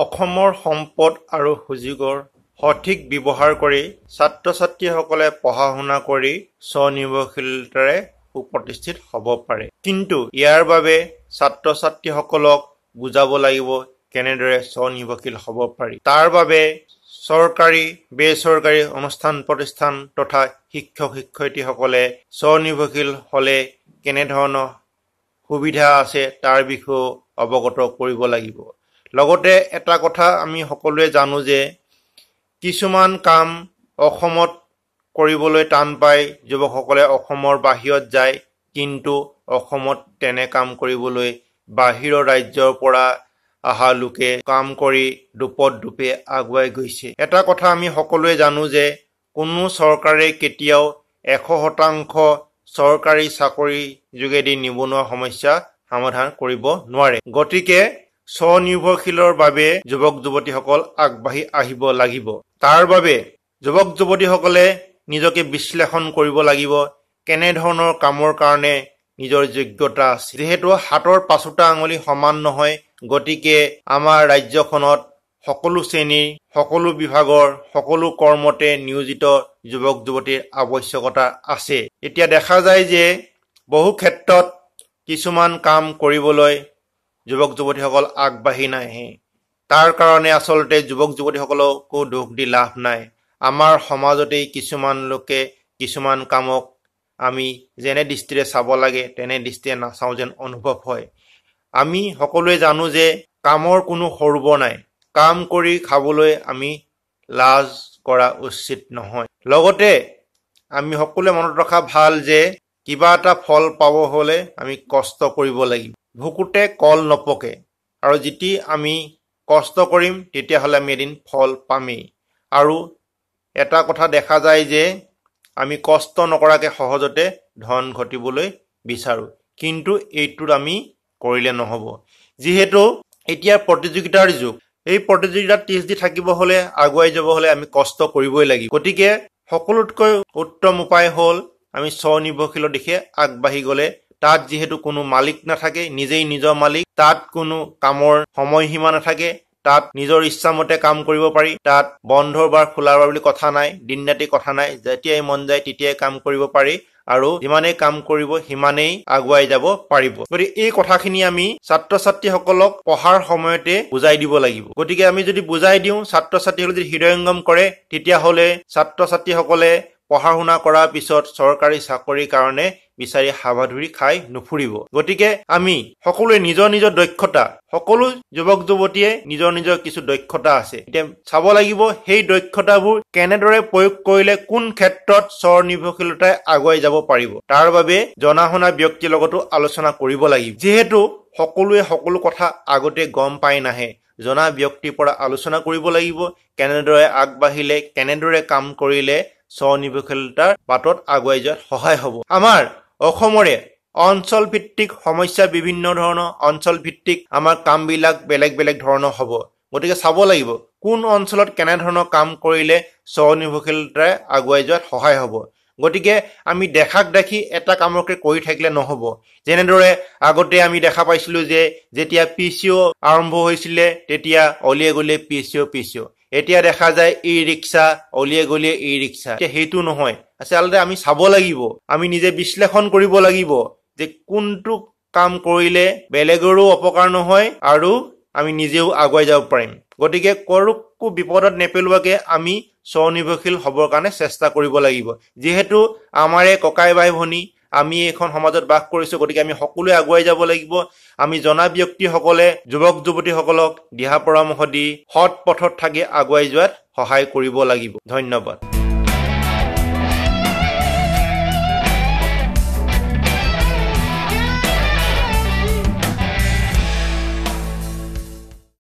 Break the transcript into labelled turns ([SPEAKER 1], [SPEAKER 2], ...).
[SPEAKER 1] অসমৰ সম্পদ আৰু সুযোগৰ সঠিক ব্যৱহাৰ কৰি ছাত্ৰ ছাত্ৰীসকলে পঢ়া শুনা কৰি স্বনিৰ্ভৰশীলতাৰে সুপ্ৰতিষ্ঠিত হ'ব পাৰে কিন্তু ইয়াৰ বাবে ছাত্ৰ ছাত্ৰীসকলক বুজাব লাগিব কেনেদৰে স্বনিৰ্ভৰশীল হ'ব পাৰি তাৰ বাবে চৰকাৰী বেচৰকাৰী অনুষ্ঠান প্ৰতিষ্ঠান তথা শিক্ষক শিক্ষয়িত্ৰীসকলে স্বনিৰ্ভৰশীল হ'লে কেনেধৰণৰ সুবিধা আছে তাৰ বিষয়েও অৱগত কৰিব লাগিব লগতে এটা কথা আমি সকলোৱে জানো যে কিছুমান কাম অসমত কৰিবলৈ টান পায় যুৱকসকলে অসমৰ বাহিৰত যায় কিন্তু অসমত তেনে কাম কৰিবলৈ বাহিৰৰ ৰাজ্যৰ পৰা অহা লোকে কাম কৰি দুপদ দুপে আগুৱাই গৈছে এটা কথা আমি সকলোৱে জানো যে কোনো চৰকাৰে কেতিয়াও এশ শতাংশ চৰকাৰী চাকৰি যোগেদি নিবনুৱা সমস্যা সমাধান কৰিব নোৱাৰে গতিকে স্বনিৰ্ভৰশীলৰ বাবে যুৱক যুৱতীসকল আগবাঢ়ি আহিব লাগিব তাৰ বাবে যুৱক যুৱতীসকলে নিজকে বিশ্লেষণ কৰিব লাগিব কেনেধৰণৰ কামৰ কাৰণে নিজৰ যোগ্যতা আছে যিহেতু হাতৰ পাছোটা আঙুলি সমান নহয় গতিকে আমাৰ ৰাজ্যখনত সকলো শ্ৰেণীৰ সকলো বিভাগৰ সকলো কৰ্মতে নিয়োজিত যুৱক যুৱতীৰ আৱশ্যকতা আছে এতিয়া দেখা যায় যে বহু ক্ষেত্ৰত কিছুমান কাম কৰিবলৈ যুৱক যুৱতীসকল আগবাঢ়ি নাহে তাৰ কাৰণে আচলতে যুৱক যুৱতীসকলকো দোষ দি লাভ নাই আমাৰ সমাজতেই কিছুমান লোকে কিছুমান কামক আমি যেনে দৃষ্টিৰে চাব লাগে তেনে দৃষ্টিৰে নাচাওঁ যেন অনুভৱ হয় আমি সকলোৱে জানো যে কামৰ কোনো সৰুব নাই কাম কৰি খাবলৈ আমি লাজ কৰা উচিত নহয় লগতে আমি সকলোৱে মনত ৰখা ভাল যে কিবা এটা ফল পাব হ'লে আমি কষ্ট কৰিব লাগিব ভুকুতে কল নপকে আৰু যিটি আমি কষ্ট কৰিম তেতিয়াহ'লে আমি এদিন ফল পামেই আৰু এটা কথা দেখা যায় যে আমি কষ্ট নকৰাকৈ সহজতে ধন ঘটিবলৈ বিচাৰোঁ কিন্তু এইটোত আমি কৰিলে নহ'ব যিহেতু এতিয়া প্ৰতিযোগিতাৰ যুগ এই প্ৰতিযোগিতাত দি থাকিব হ'লে আগুৱাই যাব হ'লে আমি কষ্ট কৰিবই লাগিব গতিকে সকলোতকৈ উত্তম উপায় হ'ল আমি স্বনিৰ্ভৰশীলৰ দিশে আগবাঢ়ি গ'লে তাত যিহেতু কোনো মালিক নাথাকে নিজেই নিজৰ মালিক তাত কোনো কামৰ সময়সীমা নাথাকে তাত নিজৰ ইচ্ছামতে কাম কৰিব পাৰি তাত বন্ধৰ বাৰ খোলাৰ বাৰ বুলি কথা নাই দিন ৰাতি কথা নাই যেতিয়াই মন যায় তেতিয়াই কাম কৰিব পাৰি আৰু যিমানেই কাম কৰিব সিমানেই আগুৱাই যাব পাৰিব গতিকে এই কথাখিনি আমি ছাত্ৰ ছাত্ৰীসকলক পঢ়াৰ সময়তে বুজাই দিব লাগিব গতিকে আমি যদি বুজাই দিওঁ ছাত্ৰ ছাত্ৰীসকলে যদি হৃদয়ংগম কৰে তেতিয়াহলে ছাত্ৰ ছাত্ৰীসকলে পঢ়া শুনা কৰাৰ পিছত চৰকাৰী চাকৰিৰ কাৰণে বিচাৰি হাবাধুৰি খাই নুফুৰিব গতিকে আমি সকলোৱে নিজৰ নিজৰ দক্ষতা সকলো যুৱক যুৱতীয়ে নিজৰ নিজৰ কিছু দক্ষতা আছে এতিয়া চাব লাগিব সেই দক্ষতাবোৰ কেনেদৰে প্ৰয়োগ কৰিলে কোন ক্ষেত্ৰত স্বনিৰ্ভৰশীলতাই আগুৱাই যাব পাৰিব তাৰ বাবে জনা শুনা ব্যক্তিৰ লগতো আলোচনা কৰিব লাগিব যিহেতু সকলোৱে সকলো কথা আগতে গম পাই নাহে জনা ব্যক্তিৰ পৰা আলোচনা কৰিব লাগিব কেনেদৰে আগবাঢ়িলে কেনেদৰে কাম কৰিলে স্বনিৰ্ভৰশীলতাৰ বাটত আগুৱাই যোৱাত সহায় হ'ব আমাৰ অসমৰে অঞ্চল ভিত্তিক সমস্যা বিভিন্ন ধৰণৰ অঞ্চল ভিত্তিক আমাৰ কামবিলাক বেলেগ বেলেগ ধৰণৰ হ'ব গতিকে চাব লাগিব কোন অঞ্চলত কেনেধৰণৰ কাম কৰিলে স্বনিৰ্ভৰশীলতাৰে আগুৱাই যোৱাত সহায় হ'ব গতিকে আমি দেখাক দেখি এটা কামকে কৰি থাকিলে নহ'ব যেনেদৰে আগতে আমি দেখা পাইছিলোঁ যে যেতিয়া পি চি অ' আৰম্ভ হৈছিলে তেতিয়া অলিয়ে গলিয়ে P C O' P C O' এতিয়া দেখা যায় ই ৰিক্সা অলিয়ে গলিয়ে ই ৰিক্সা এতিয়া সেইটো নহয় আচলতে আমি চাব লাগিব আমি নিজে বিশ্লেষণ কৰিব লাগিব যে কোনটো কাম কৰিলে বেলেগৰো অপকাৰ নহয় আৰু আমি নিজেও আগুৱাই যাব পাৰিম গতিকে কৰোকো বিপদত নেপেলোৱাকে আমি স্বনিৰ্ভৰশীল হ'বৰ কাৰণে চেষ্টা কৰিব লাগিব যিহেতু আমাৰে ককাই বাই ভনী আমি এখন সমাজত বাস কৰিছোঁ গতিকে আমি সকলোৱে আগুৱাই যাব লাগিব আমি জনা ব্যক্তিসকলে যুৱক যুৱতীসকলক দিহা পৰামৰ্শ দি সৎ পথত থাকি আগুৱাই যোৱাত সহায় কৰিব লাগিব ধন্যবাদ